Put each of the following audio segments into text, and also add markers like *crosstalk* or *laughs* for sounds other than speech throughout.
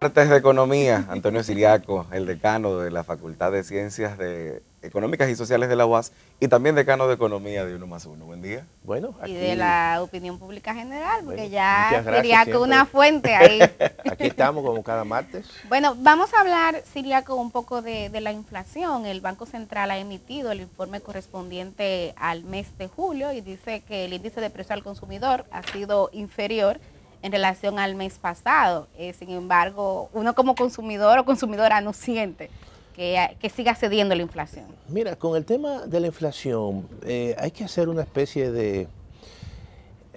Martes de Economía, Antonio Siriaco, el decano de la Facultad de Ciencias de Económicas y Sociales de la UAS y también decano de Economía de Uno más Uno. Buen día. Bueno, Y de la opinión pública general, porque ya Siriaco una fuente ahí. *laughs* aquí estamos como cada martes. Bueno, vamos a hablar, Siriaco, un poco de, de la inflación. El Banco Central ha emitido el informe correspondiente al mes de julio y dice que el índice de precio al consumidor ha sido inferior en relación al mes pasado. Eh, sin embargo, uno como consumidor o consumidora no siente que, siga cediendo la inflación. Mira, con el tema de la inflación eh, hay que hacer una especie de,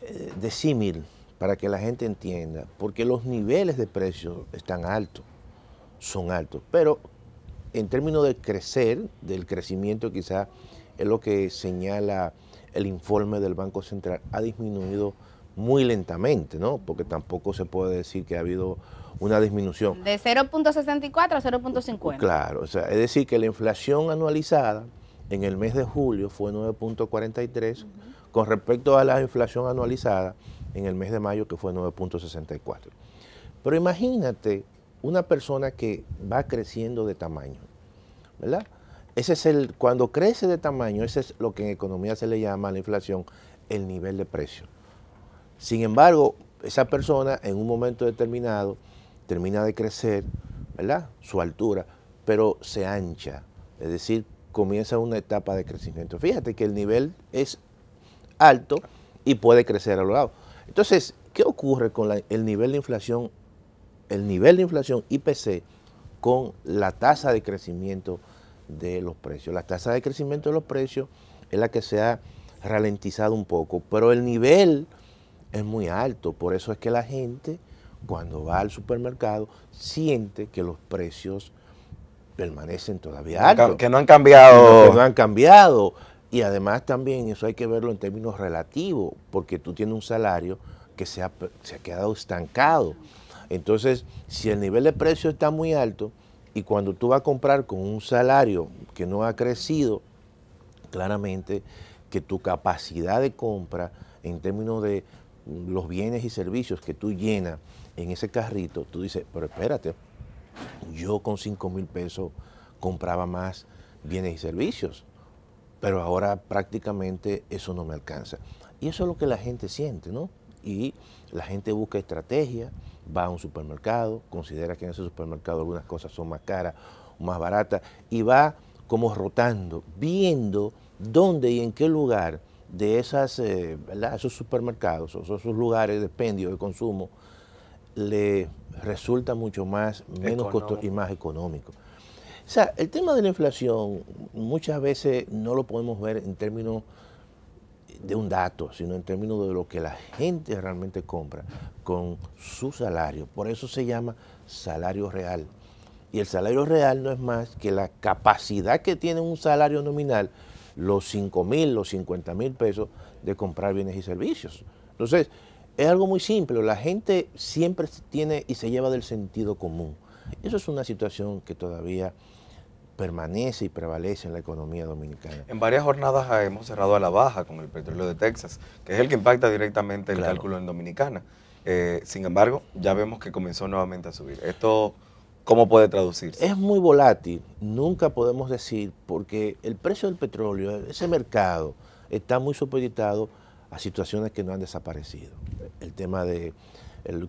eh, de símil para que la gente entienda, porque los niveles de precios están altos, son altos, pero en términos de crecer, del crecimiento quizás es lo que señala el informe del Banco Central, ha disminuido muy lentamente, ¿no? Porque tampoco se puede decir que ha habido una disminución. De 0.64 a 0.50. Claro, o sea, es decir que la inflación anualizada en el mes de julio fue 9.43 con respecto a la inflación anualizada en el mes de mayo que fue 9.64. Pero imagínate una persona que va creciendo de tamaño, ¿verdad? Ese es el, cuando crece de tamaño, ese es lo que en economía se le llama la inflación, el nivel de precio. Sin embargo, esa persona en un momento determinado termina de crecer, ¿verdad? Su altura, pero se ancha, es decir, comienza una etapa de crecimiento. Fíjate que el nivel es alto y puede crecer a lo lado. Entonces, ¿qué ocurre con el nivel de inflación, el nivel de inflación IPC con la tasa de crecimiento de los precios? La tasa de crecimiento de los precios es la que se ha ralentizado un poco, pero el nivel es muy alto. Por eso es que la gente cuando va al supermercado siente que los precios permanecen todavía altos. Que no han cambiado. Que no han cambiado. Y además también eso hay que verlo en términos relativos, porque tú tienes un salario que se ha, ha quedado estancado. Entonces, si el nivel de precio está muy alto y cuando tú vas a comprar con un salario que no ha crecido, claramente que tu capacidad de compra en términos de los bienes y servicios que tú llenas en ese carrito, tú dices, pero espérate, yo con 5 mil pesos compraba más bienes y servicios, pero ahora prácticamente eso no me alcanza. Y eso es lo que la gente siente, ¿no? Y la gente busca estrategia, va a un supermercado, considera que en ese supermercado algunas cosas son más caras más baratas, y va como rotando, viendo dónde y en qué lugar de esas, eh, esos supermercados, esos, lugares de expendio, de consumo, le resulta mucho más, menos costoso y más económico. O sea, el tema de la inflación muchas veces no lo podemos ver en términos de un dato, sino en términos de lo que la gente realmente compra con su salario. Por eso se llama salario real. Y el salario real no es más que la capacidad que tiene un salario nominal los 5 mil, los 50 mil pesos de comprar bienes y servicios. Entonces, es algo muy simple, la gente siempre tiene y se lleva del sentido común. Eso es una situación que todavía permanece y prevalece en la economía dominicana. En varias jornadas ah, hemos cerrado a la baja con el petróleo de Texas, que es el que impacta directamente el cálculo en Dominicana. Eh, sin embargo, ya vemos que comenzó nuevamente a subir. Esto ¿Cómo puede traducirse? Es muy volátil, nunca podemos decir, porque el precio del petróleo, ese mercado, está muy supeditado a situaciones que no han desaparecido. El tema del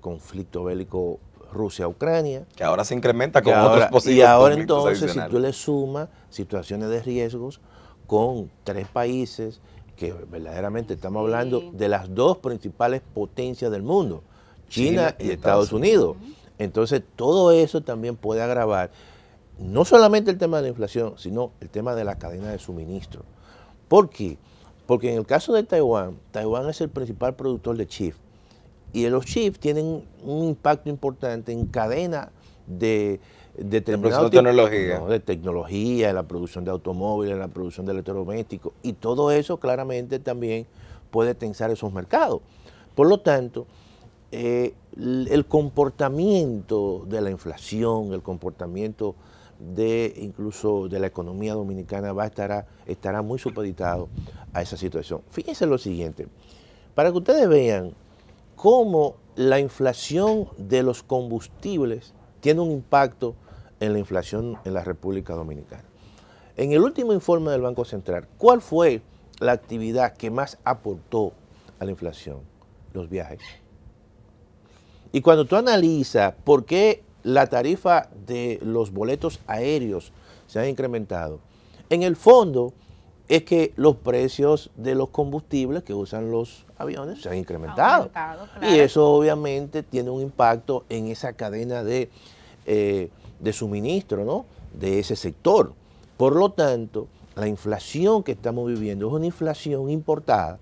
conflicto bélico Rusia-Ucrania. Que ahora se incrementa con otros Y ahora entonces, si tú le sumas situaciones de riesgos con tres países que verdaderamente estamos hablando de las dos principales potencias del mundo, China, y, Estados, Unidos. Entonces, todo eso también puede agravar no solamente el tema de la inflación, sino el tema de la cadena de suministro. ¿Por qué? Porque en el caso de Taiwán, Taiwán es el principal productor de chips. Y los chips tienen un impacto importante en cadena de de tecnología. de tecnología, en la producción de automóviles, en la producción de electrodomésticos. Y todo eso claramente también puede tensar esos mercados. Por lo tanto, eh, el comportamiento de la inflación, el comportamiento de incluso de la economía dominicana va a estará, estará muy supeditado a esa situación. Fíjense lo siguiente, para que ustedes vean cómo la inflación de los combustibles tiene un impacto en la inflación en la República Dominicana. En el último informe del Banco Central, ¿cuál fue la actividad que más aportó a la inflación? Los viajes. Y cuando tú analizas por qué la tarifa de los boletos aéreos se ha incrementado, en el fondo es que los precios de los combustibles que usan los aviones se han incrementado. Y eso obviamente tiene un impacto en esa cadena de, eh, de suministro ¿no? de ese sector. Por lo tanto, la inflación que estamos viviendo es una inflación importada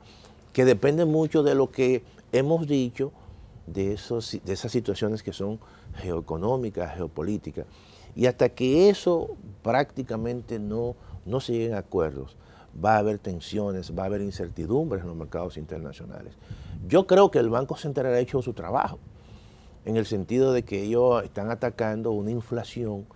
que depende mucho de lo que hemos dicho de, esos, de esas situaciones que son geoeconómicas, geopolíticas. Y hasta que eso prácticamente no, no se lleguen a acuerdos, va a haber tensiones, va a haber incertidumbres en los mercados internacionales. Yo creo que el Banco Central ha hecho su trabajo, en el sentido de que ellos están atacando una inflación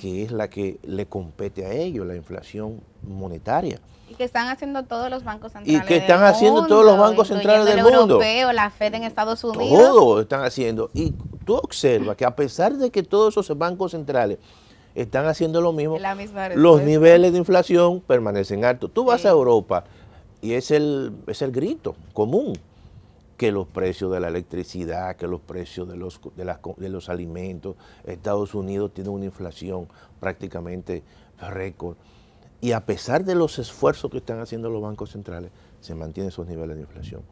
que es la que le compete a ellos, la inflación monetaria. Y que están haciendo todos los bancos centrales. Y que están haciendo todos los bancos centrales del el mundo. Europeo, la Fed en Estados Unidos. Todo están haciendo. Y tú observas que a pesar de que todos esos bancos centrales están haciendo lo mismo, los niveles de inflación permanecen altos. Tú vas a Europa y es es el grito común que los precios de la electricidad, que los precios de los, de, los alimentos. Estados Unidos tiene una inflación prácticamente récord. Y a pesar de los esfuerzos que están haciendo los bancos centrales, se mantienen esos niveles de inflación.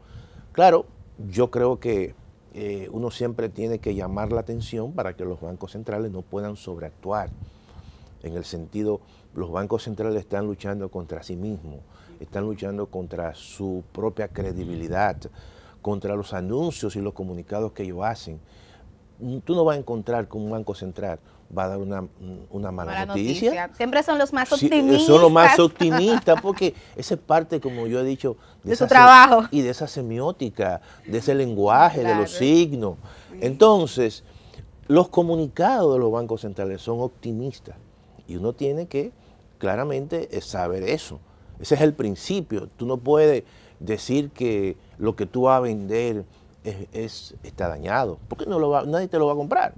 Claro, yo creo que eh, uno siempre tiene que llamar la atención para que los bancos centrales no puedan sobreactuar. En el sentido, los bancos centrales están luchando contra sí mismos, están luchando contra su propia credibilidad contra los anuncios y los comunicados que ellos hacen. Mm, tú no vas a encontrar con un banco central va a dar una, mm, una mala, noticia. Siempre son los más eh, optimistas. son los más optimistas porque esa es parte, como yo he dicho, *laughs* de, ese trabajo. Y de esa semiótica, de ese lenguaje, de los signos. Entonces, los comunicados de los bancos centrales son optimistas y uno tiene que claramente eh, saber eso. Ese es el principio. Tú no puedes decir que lo que tú vas a vender es, está dañado, porque no lo nadie te lo va a comprar.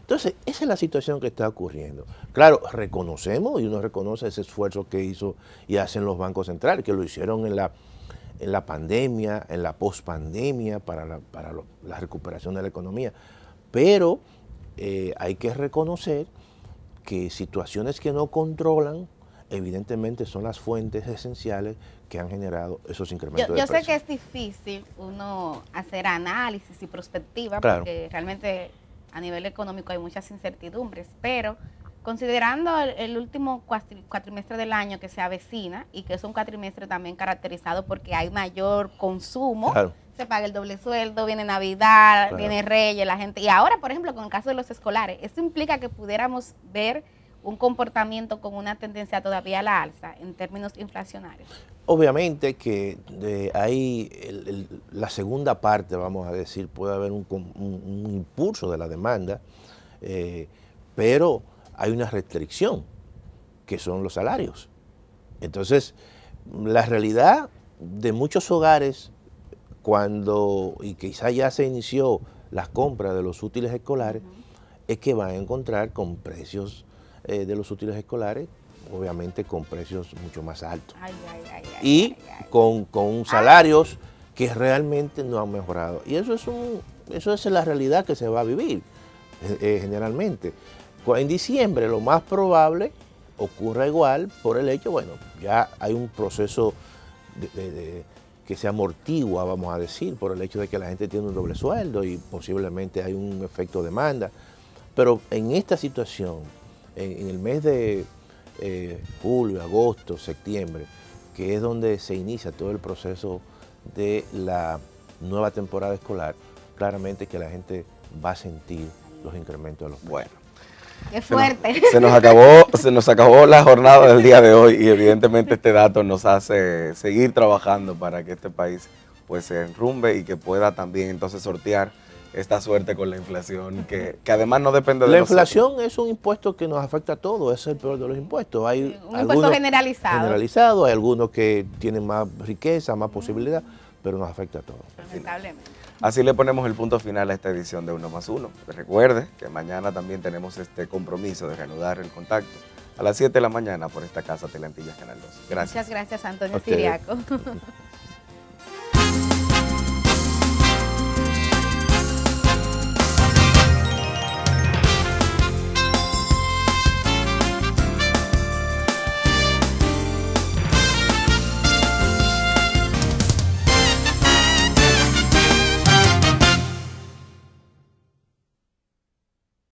Entonces, esa es la situación que está ocurriendo. Claro, reconocemos y uno reconoce ese esfuerzo que hizo y hacen los bancos centrales, que lo hicieron en la, en la pandemia, en la pospandemia, para, la, para la recuperación de la economía. Pero eh, hay que reconocer que situaciones que no controlan, evidentemente son las fuentes esenciales que han generado esos incrementos. Yo, de yo sé que es difícil uno hacer análisis y prospectiva, porque realmente a nivel económico hay muchas incertidumbres, pero considerando el, último cuatrimestre del año que se avecina y que es un cuatrimestre también caracterizado porque hay mayor consumo, se paga el doble sueldo, viene Navidad, viene Reyes, la gente. Y ahora, por ejemplo, con el caso de los escolares, esto implica que pudiéramos ver un comportamiento con una tendencia todavía a la alza en términos inflacionarios? Obviamente que de eh, ahí la segunda parte, vamos a decir, puede haber un, impulso de la demanda, eh, pero hay una restricción, que son los salarios. Entonces, la realidad de muchos hogares, cuando, y quizá ya se inició las compras de los útiles escolares, es que van a encontrar con precios eh, de los útiles escolares, obviamente con precios mucho más altos. y con, ah. salarios que realmente no han mejorado. Y eso es, un, eso es la realidad que se va a vivir eh, eh, generalmente. En diciembre lo más probable ocurra igual por el hecho, bueno, ya hay un proceso que se amortigua, vamos a decir, por el hecho de que la gente tiene un doble sueldo y posiblemente hay un efecto demanda. Pero en esta situación, en, el mes de eh, julio, agosto, septiembre, que es donde se inicia todo el proceso de la nueva temporada escolar, claramente que la gente va a sentir los incrementos de los buenos. Qué fuerte. Se nos, acabó, se nos acabó la jornada del día de hoy y evidentemente este dato nos hace seguir trabajando para que este país pues se enrumbe y que pueda también entonces sortear esta suerte con la inflación, que, que además no depende de La inflación es un impuesto que nos afecta a todos, es el peor de los impuestos. Hay un impuesto generalizado. Generalizado, hay algunos que tienen más riqueza, más posibilidad, pero nos afecta a todos. Lamentablemente. Así le ponemos el punto final a esta edición de Uno más Uno. Recuerde que mañana también tenemos este compromiso de reanudar el contacto a las 7 de la mañana por esta casa Telantillas Canal 2. Gracias. Muchas gracias, Antonio Siriaco. *laughs*